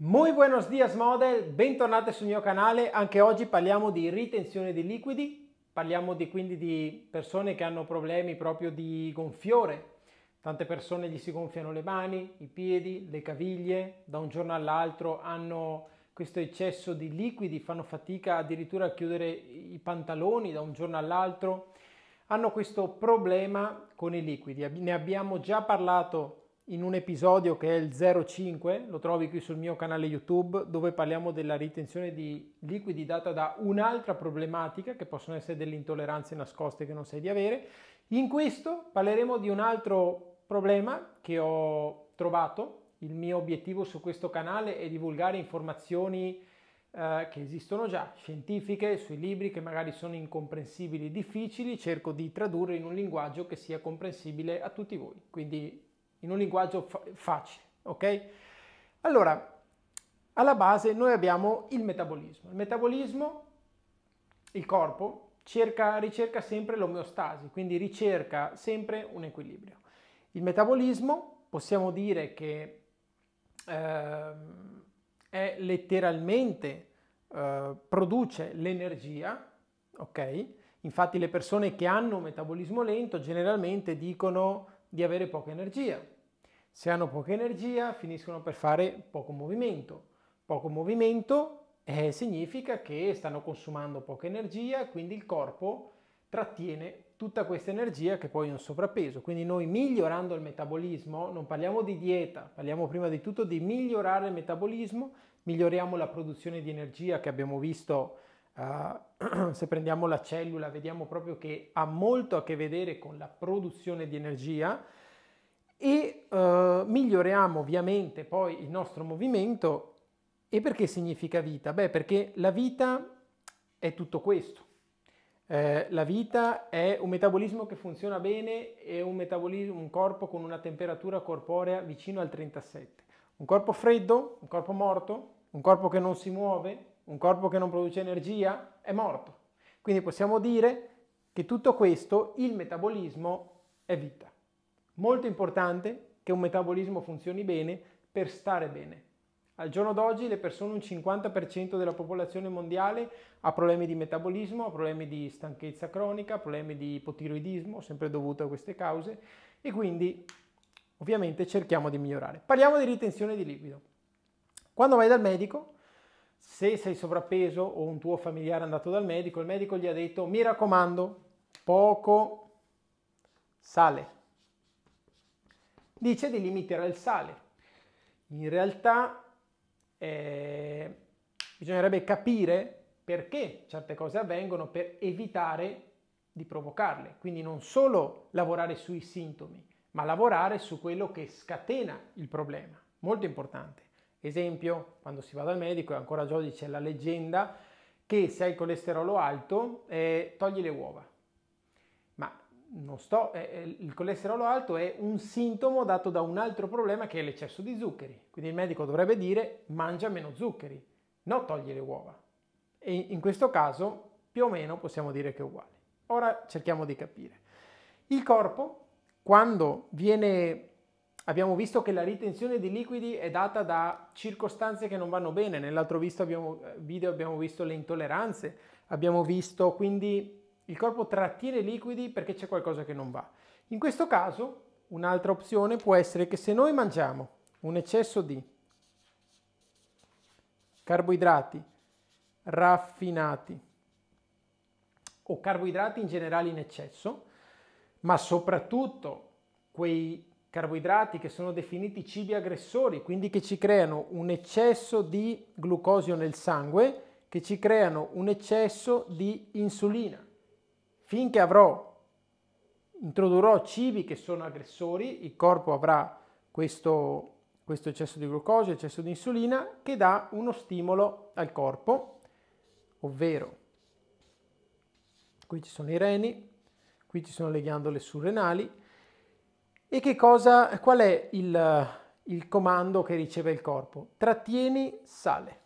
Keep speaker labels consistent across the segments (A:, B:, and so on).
A: Muy buenos días model, bentornate sul mio canale. Anche oggi parliamo di ritenzione di liquidi, parliamo di, quindi di persone che hanno problemi proprio di gonfiore. Tante persone gli si gonfiano le mani, i piedi, le caviglie, da un giorno all'altro hanno questo eccesso di liquidi, fanno fatica addirittura a chiudere i pantaloni da un giorno all'altro hanno questo problema con i liquidi. Ne abbiamo già parlato in un episodio che è il 05, lo trovi qui sul mio canale YouTube, dove parliamo della ritenzione di liquidi data da un'altra problematica, che possono essere delle intolleranze nascoste che non sai di avere. In questo parleremo di un altro problema che ho trovato. Il mio obiettivo su questo canale è divulgare informazioni eh, che esistono già, scientifiche, sui libri che magari sono incomprensibili, difficili, cerco di tradurre in un linguaggio che sia comprensibile a tutti voi. Quindi in un linguaggio fa facile, ok? Allora, alla base noi abbiamo il metabolismo. Il metabolismo, il corpo, cerca, ricerca sempre l'omeostasi, quindi ricerca sempre un equilibrio. Il metabolismo possiamo dire che eh, è letteralmente, eh, produce l'energia, ok? Infatti le persone che hanno un metabolismo lento generalmente dicono di avere poca energia. Se hanno poca energia finiscono per fare poco movimento. Poco movimento eh, significa che stanno consumando poca energia, quindi il corpo trattiene tutta questa energia che poi è un sovrappeso. Quindi noi migliorando il metabolismo, non parliamo di dieta, parliamo prima di tutto di migliorare il metabolismo, miglioriamo la produzione di energia che abbiamo visto Uh, se prendiamo la cellula vediamo proprio che ha molto a che vedere con la produzione di energia e uh, miglioriamo ovviamente poi il nostro movimento. E perché significa vita? Beh, perché la vita è tutto questo. Eh, la vita è un metabolismo che funziona bene e un, un corpo con una temperatura corporea vicino al 37. Un corpo freddo, un corpo morto, un corpo che non si muove, un corpo che non produce energia è morto. Quindi possiamo dire che tutto questo, il metabolismo, è vita. Molto importante che un metabolismo funzioni bene per stare bene. Al giorno d'oggi le persone, un 50% della popolazione mondiale ha problemi di metabolismo, ha problemi di stanchezza cronica, problemi di ipotiroidismo, sempre dovuto a queste cause, e quindi ovviamente cerchiamo di migliorare. Parliamo di ritenzione di liquido. Quando vai dal medico, se sei sovrappeso o un tuo familiare è andato dal medico, il medico gli ha detto mi raccomando, poco sale. Dice di limitare il sale. In realtà eh, bisognerebbe capire perché certe cose avvengono per evitare di provocarle. Quindi non solo lavorare sui sintomi, ma lavorare su quello che scatena il problema. Molto importante. Esempio, quando si va dal medico, e ancora oggi c'è la leggenda che se hai colesterolo alto eh, togli le uova. Ma non sto, eh, eh, il colesterolo alto è un sintomo dato da un altro problema che è l'eccesso di zuccheri. Quindi il medico dovrebbe dire mangia meno zuccheri, non togli le uova. E in questo caso più o meno possiamo dire che è uguale. Ora cerchiamo di capire. Il corpo, quando viene Abbiamo visto che la ritenzione di liquidi è data da circostanze che non vanno bene, nell'altro abbiamo, eh, video abbiamo visto le intolleranze, abbiamo visto quindi il corpo trattiene liquidi perché c'è qualcosa che non va. In questo caso un'altra opzione può essere che se noi mangiamo un eccesso di carboidrati raffinati o carboidrati in generale in eccesso, ma soprattutto quei carboidrati che sono definiti cibi aggressori, quindi che ci creano un eccesso di glucosio nel sangue, che ci creano un eccesso di insulina. Finché avrò, introdurrò cibi che sono aggressori, il corpo avrà questo, questo eccesso di glucosio, eccesso di insulina, che dà uno stimolo al corpo, ovvero qui ci sono i reni, qui ci sono le ghiandole surrenali, e che cosa, qual è il, il comando che riceve il corpo? Trattieni sale.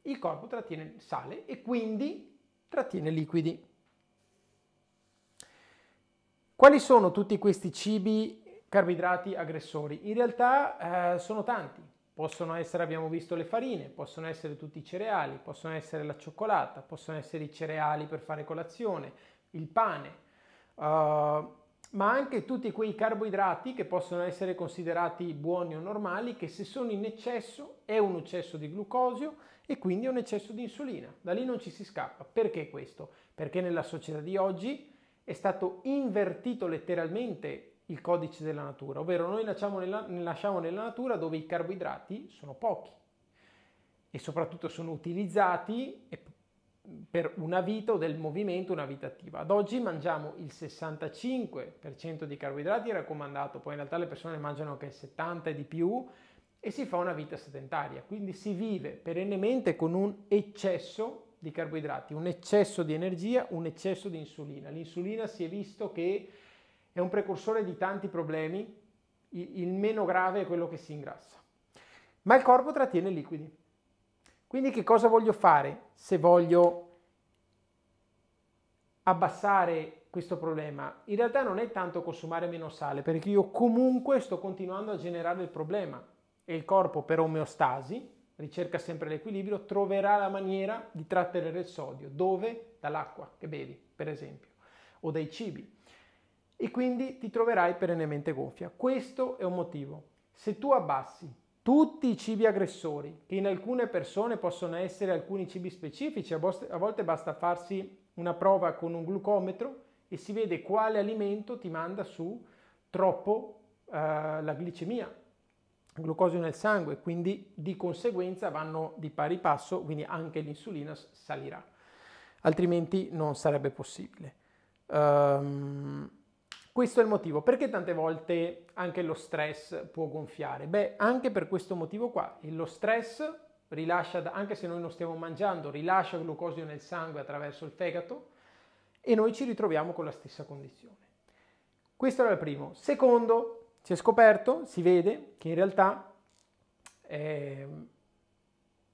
A: Il corpo trattiene sale e quindi trattiene liquidi. Quali sono tutti questi cibi carboidrati aggressori? In realtà eh, sono tanti. Possono essere, abbiamo visto, le farine, possono essere tutti i cereali, possono essere la cioccolata, possono essere i cereali per fare colazione, il pane. Uh, ma anche tutti quei carboidrati che possono essere considerati buoni o normali, che se sono in eccesso è un eccesso di glucosio e quindi un eccesso di insulina. Da lì non ci si scappa. Perché questo? Perché nella società di oggi è stato invertito letteralmente il codice della natura, ovvero noi lasciamo nella, lasciamo nella natura dove i carboidrati sono pochi e soprattutto sono utilizzati e per una vita o del movimento una vita attiva. Ad oggi mangiamo il 65% di carboidrati raccomandato, poi in realtà le persone mangiano anche il 70% e di più e si fa una vita sedentaria, quindi si vive perennemente con un eccesso di carboidrati, un eccesso di energia, un eccesso di insulina. L'insulina si è visto che è un precursore di tanti problemi, il meno grave è quello che si ingrassa. Ma il corpo trattiene liquidi. Quindi che cosa voglio fare se voglio abbassare questo problema? In realtà non è tanto consumare meno sale, perché io comunque sto continuando a generare il problema e il corpo per omeostasi ricerca sempre l'equilibrio, troverà la maniera di trattenere il sodio. Dove? Dall'acqua che bevi, per esempio, o dai cibi. E quindi ti troverai perennemente gonfia. Questo è un motivo. Se tu abbassi tutti i cibi aggressori, che in alcune persone possono essere alcuni cibi specifici, a volte basta farsi una prova con un glucometro e si vede quale alimento ti manda su troppo eh, la glicemia, glucosio nel sangue, quindi di conseguenza vanno di pari passo, quindi anche l'insulina salirà, altrimenti non sarebbe possibile. Um, questo è il motivo. Perché tante volte anche lo stress può gonfiare? Beh, anche per questo motivo qua. E lo stress rilascia, anche se noi non stiamo mangiando, rilascia glucosio nel sangue attraverso il fegato e noi ci ritroviamo con la stessa condizione. Questo era il primo. Secondo, si è scoperto, si vede che in realtà eh,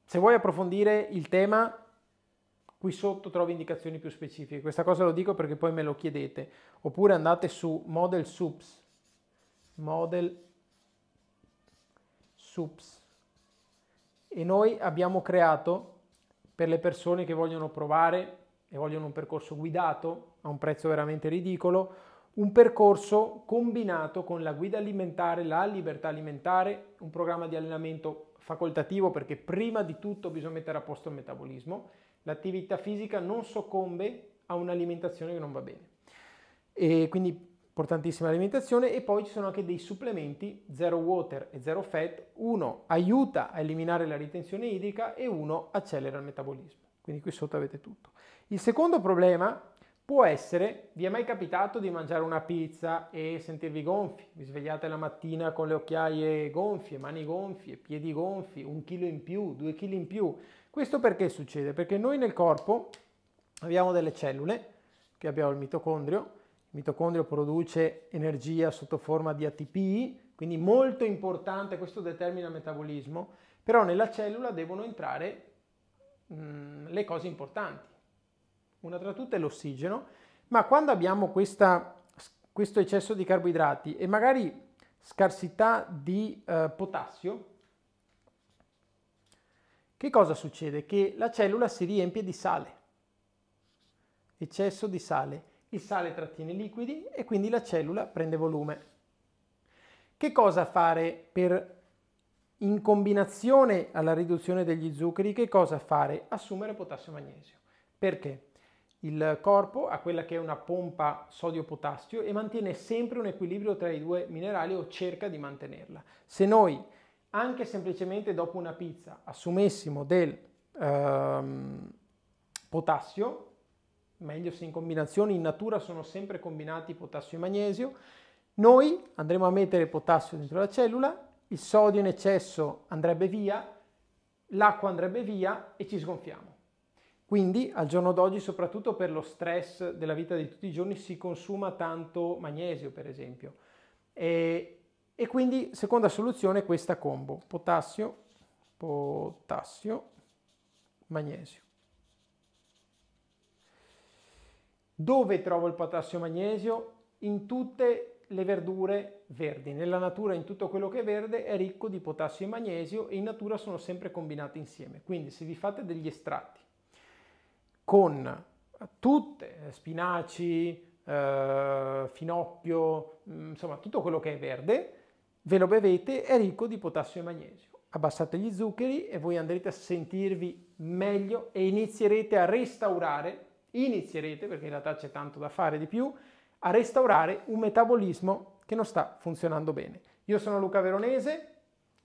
A: se vuoi approfondire il tema Qui sotto trovi indicazioni più specifiche. Questa cosa lo dico perché poi me lo chiedete. Oppure andate su Model Sups, Model Sups. E noi abbiamo creato per le persone che vogliono provare e vogliono un percorso guidato a un prezzo veramente ridicolo, un percorso combinato con la guida alimentare, la libertà alimentare, un programma di allenamento facoltativo perché prima di tutto bisogna mettere a posto il metabolismo l'attività fisica non soccombe a un'alimentazione che non va bene. E quindi importantissima l'alimentazione e poi ci sono anche dei supplementi zero water e zero fat, uno aiuta a eliminare la ritenzione idrica e uno accelera il metabolismo. Quindi qui sotto avete tutto. Il secondo problema può essere, vi è mai capitato di mangiare una pizza e sentirvi gonfi? Vi svegliate la mattina con le occhiaie gonfie, mani gonfie, piedi gonfi, un chilo in più, due chili in più. Questo perché succede? Perché noi nel corpo abbiamo delle cellule, che abbiamo il mitocondrio, il mitocondrio produce energia sotto forma di ATP, quindi molto importante, questo determina il metabolismo, però nella cellula devono entrare mh, mm, le cose importanti. Una tra tutte è l'ossigeno, ma quando abbiamo questa, questo eccesso di carboidrati e magari scarsità di eh, potassio, che cosa succede? Che la cellula si riempie di sale, eccesso di sale. Il sale trattiene liquidi e quindi la cellula prende volume. Che cosa fare per, in combinazione alla riduzione degli zuccheri, che cosa fare? Assumere potassio magnesio. Perché? Il corpo ha quella che è una pompa sodio-potassio e mantiene sempre un equilibrio tra i due minerali o cerca di mantenerla. Se noi anche semplicemente dopo una pizza assumessimo del ehm, potassio, meglio se in combinazione, in natura sono sempre combinati potassio e magnesio, noi andremo a mettere potassio dentro la cellula, il sodio in eccesso andrebbe via, l'acqua andrebbe via e ci sgonfiamo. Quindi al giorno d'oggi, soprattutto per lo stress della vita di tutti i giorni, si consuma tanto magnesio, per esempio. E e quindi seconda soluzione è questa combo, potassio, potassio, magnesio. Dove trovo il potassio magnesio? In tutte le verdure verdi. Nella natura in tutto quello che è verde è ricco di potassio e magnesio e in natura sono sempre combinati insieme. Quindi se vi fate degli estratti con tutte, eh, spinaci, eh, finocchio, mm, insomma tutto quello che è verde, ve lo bevete, è ricco di potassio e magnesio. Abbassate gli zuccheri e voi andrete a sentirvi meglio e inizierete a restaurare, inizierete perché in realtà c'è tanto da fare di più, a restaurare un metabolismo che non sta funzionando bene. Io sono Luca Veronese,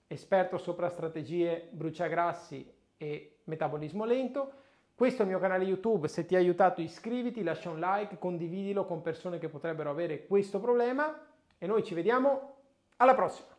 A: esperto sopra strategie bruciagrassi e metabolismo lento. Questo è il mio canale YouTube, se ti ha aiutato iscriviti, lascia un like, condividilo con persone che potrebbero avere questo problema e noi ci vediamo alla prossima!